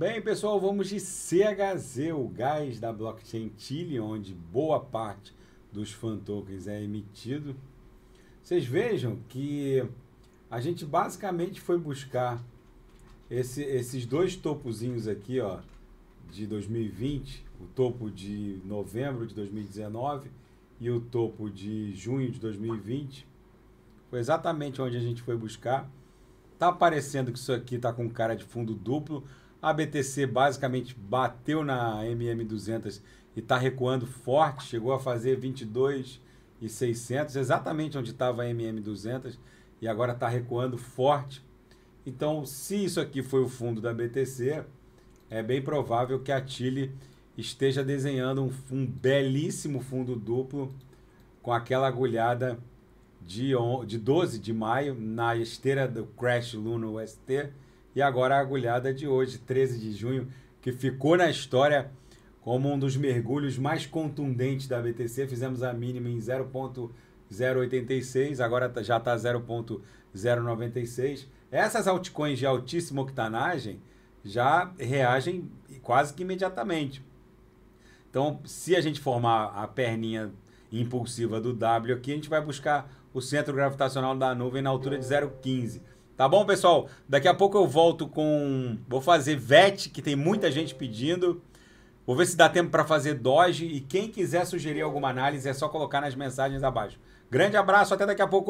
Bem, pessoal, vamos de CHZ, o gás da blockchain Chile, onde boa parte dos fan tokens é emitido. Vocês vejam que a gente basicamente foi buscar esse, esses dois topozinhos aqui, ó, de 2020, o topo de novembro de 2019 e o topo de junho de 2020. Foi exatamente onde a gente foi buscar. Tá aparecendo que isso aqui tá com cara de fundo duplo, a BTC basicamente bateu na MM200 e está recuando forte, chegou a fazer 22,600, exatamente onde estava a MM200, e agora está recuando forte. Então, se isso aqui foi o fundo da BTC, é bem provável que a Chile esteja desenhando um, um belíssimo fundo duplo com aquela agulhada de, on, de 12 de maio na esteira do Crash Luna UST e agora a agulhada de hoje, 13 de junho, que ficou na história como um dos mergulhos mais contundentes da BTC. Fizemos a mínima em 0,086, agora tá, já está 0,096. Essas altcoins de altíssima octanagem já reagem quase que imediatamente. Então, se a gente formar a perninha impulsiva do W aqui, a gente vai buscar o centro gravitacional da nuvem na altura de 0,15. Tá bom, pessoal? Daqui a pouco eu volto com. Vou fazer VET, que tem muita gente pedindo. Vou ver se dá tempo para fazer Doge. E quem quiser sugerir alguma análise, é só colocar nas mensagens abaixo. Grande abraço, até daqui a pouco.